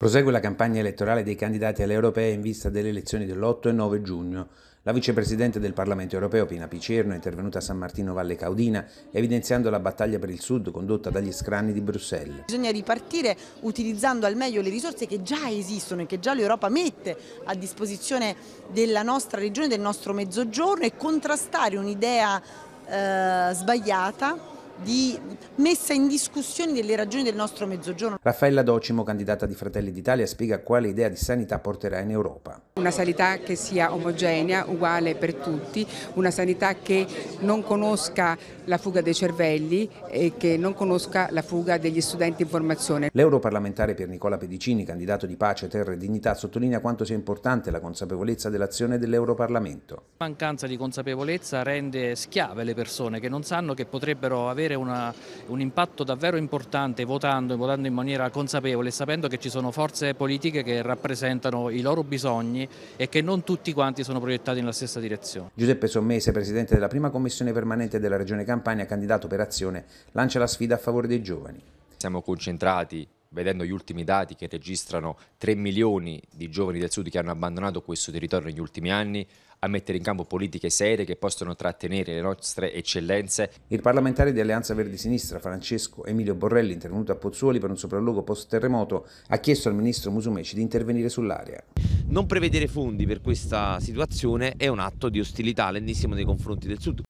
Prosegue la campagna elettorale dei candidati alle europee in vista delle elezioni dell'8 e 9 giugno. La vicepresidente del Parlamento europeo, Pina Picerno, è intervenuta a San Martino Valle Caudina, evidenziando la battaglia per il Sud condotta dagli scranni di Bruxelles. Bisogna ripartire utilizzando al meglio le risorse che già esistono e che già l'Europa mette a disposizione della nostra regione, del nostro mezzogiorno e contrastare un'idea eh, sbagliata di messa in discussione delle ragioni del nostro mezzogiorno. Raffaella Docimo, candidata di Fratelli d'Italia, spiega quale idea di sanità porterà in Europa. Una sanità che sia omogenea, uguale per tutti, una sanità che non conosca la fuga dei cervelli e che non conosca la fuga degli studenti in formazione. L'europarlamentare Pier Nicola Pedicini, candidato di Pace, Terra e Dignità, sottolinea quanto sia importante la consapevolezza dell'azione dell'Europarlamento. La mancanza di consapevolezza rende schiave le persone che non sanno che potrebbero avere avere una, un impatto davvero importante votando, votando in maniera consapevole, sapendo che ci sono forze politiche che rappresentano i loro bisogni e che non tutti quanti sono proiettati nella stessa direzione. Giuseppe Sommese, presidente della prima commissione permanente della Regione Campania, candidato per azione, lancia la sfida a favore dei giovani. Siamo concentrati vedendo gli ultimi dati che registrano 3 milioni di giovani del sud che hanno abbandonato questo territorio negli ultimi anni, a mettere in campo politiche serie che possono trattenere le nostre eccellenze. Il parlamentare di Alleanza Verdi Sinistra, Francesco Emilio Borrelli, intervenuto a Pozzuoli per un sopralluogo post-terremoto, ha chiesto al ministro Musumeci di intervenire sull'area. Non prevedere fondi per questa situazione è un atto di ostilità, l'ennesimo nei confronti del Sud,